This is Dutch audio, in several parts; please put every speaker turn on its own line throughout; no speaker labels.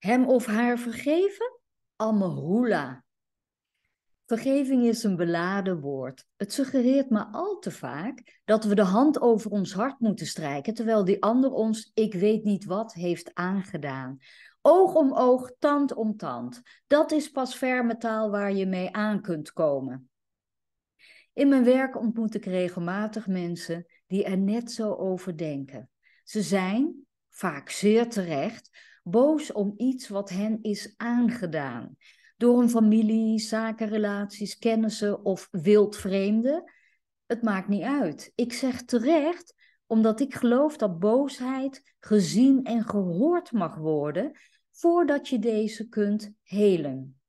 Hem of haar vergeven? Amahula. Vergeving is een beladen woord. Het suggereert me al te vaak dat we de hand over ons hart moeten strijken, terwijl die ander ons ik weet niet wat heeft aangedaan. Oog om oog, tand om tand. Dat is pas ferme taal waar je mee aan kunt komen. In mijn werk ontmoet ik regelmatig mensen die er net zo over denken. Ze zijn, vaak zeer terecht, boos om iets wat hen is aangedaan. Door een familie, zakenrelaties, kennissen of wildvreemden. Het maakt niet uit. Ik zeg terecht, omdat ik geloof dat boosheid gezien en gehoord mag worden voordat je deze kunt helen.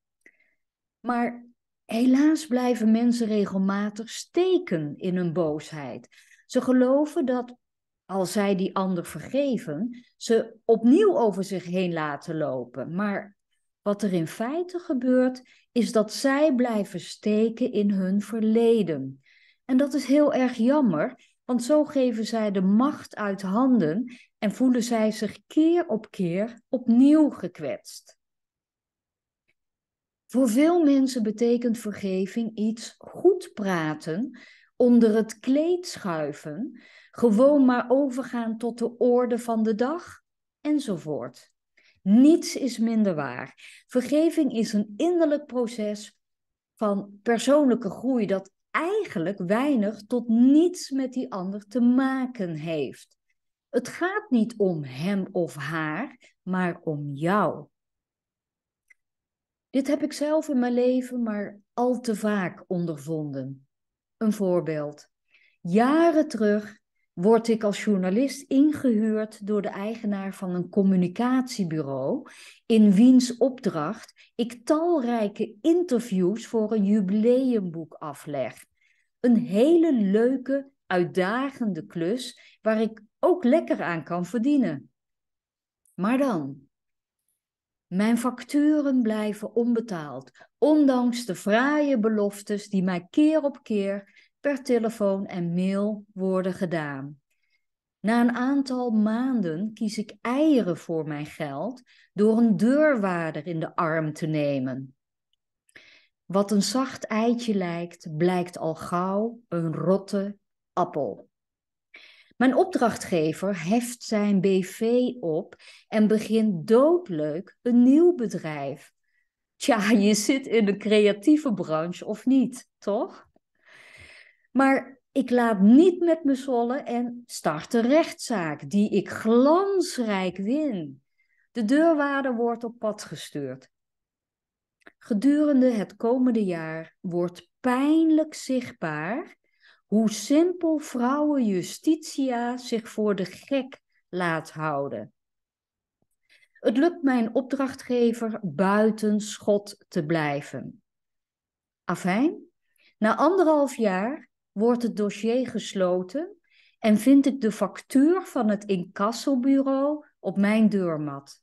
Maar helaas blijven mensen regelmatig steken in hun boosheid. Ze geloven dat als zij die ander vergeven, ze opnieuw over zich heen laten lopen. Maar wat er in feite gebeurt, is dat zij blijven steken in hun verleden. En dat is heel erg jammer, want zo geven zij de macht uit handen en voelen zij zich keer op keer opnieuw gekwetst. Voor veel mensen betekent vergeving iets goed praten onder het kleed schuiven, gewoon maar overgaan tot de orde van de dag, enzovoort. Niets is minder waar. Vergeving is een innerlijk proces van persoonlijke groei dat eigenlijk weinig tot niets met die ander te maken heeft. Het gaat niet om hem of haar, maar om jou. Dit heb ik zelf in mijn leven maar al te vaak ondervonden een voorbeeld. Jaren terug word ik als journalist ingehuurd door de eigenaar van een communicatiebureau, in wiens opdracht ik talrijke interviews voor een jubileumboek afleg. Een hele leuke, uitdagende klus waar ik ook lekker aan kan verdienen. Maar dan, mijn facturen blijven onbetaald, ondanks de fraaie beloftes die mij keer op keer per telefoon en mail worden gedaan. Na een aantal maanden kies ik eieren voor mijn geld door een deurwaarder in de arm te nemen. Wat een zacht eitje lijkt, blijkt al gauw een rotte appel. Mijn opdrachtgever heft zijn BV op en begint doodleuk een nieuw bedrijf. Tja, je zit in de creatieve branche of niet, toch? Maar ik laat niet met me zollen en start een rechtszaak die ik glansrijk win. De deurwaarde wordt op pad gestuurd. Gedurende het komende jaar wordt pijnlijk zichtbaar hoe simpel vrouwen justitia zich voor de gek laat houden. Het lukt mijn opdrachtgever buiten schot te blijven. Afijn, na anderhalf jaar wordt het dossier gesloten en vind ik de factuur van het incassobureau op mijn deurmat.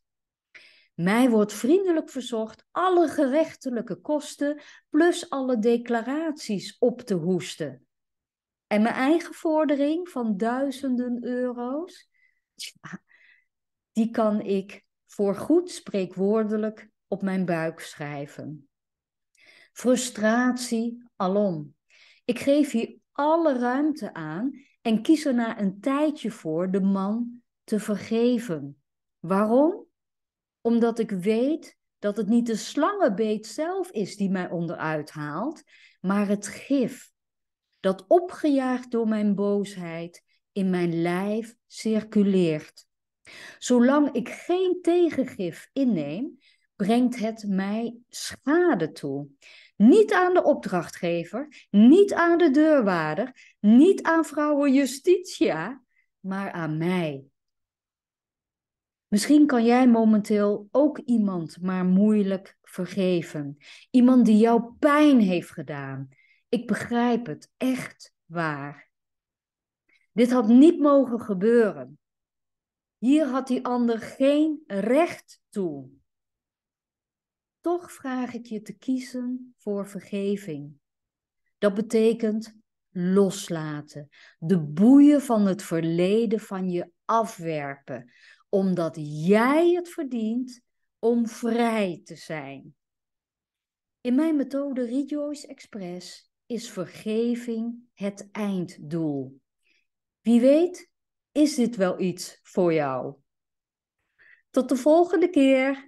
Mij wordt vriendelijk verzocht alle gerechtelijke kosten plus alle declaraties op te hoesten. En mijn eigen vordering van duizenden euro's, die kan ik voorgoed spreekwoordelijk op mijn buik schrijven. Frustratie alom. Ik geef hier alle ruimte aan en kies er na een tijdje voor de man te vergeven. Waarom? Omdat ik weet dat het niet de slangenbeet zelf is die mij onderuit haalt, maar het gif dat opgejaagd door mijn boosheid in mijn lijf circuleert. Zolang ik geen tegengif inneem, brengt het mij schade toe. Niet aan de opdrachtgever, niet aan de deurwaarder, niet aan vrouwen Justitia, maar aan mij. Misschien kan jij momenteel ook iemand maar moeilijk vergeven. Iemand die jou pijn heeft gedaan, ik begrijp het, echt waar. Dit had niet mogen gebeuren. Hier had die ander geen recht toe. Toch vraag ik je te kiezen voor vergeving. Dat betekent loslaten, de boeien van het verleden van je afwerpen, omdat jij het verdient om vrij te zijn. In mijn methode Rejoice Express is vergeving het einddoel. Wie weet, is dit wel iets voor jou? Tot de volgende keer.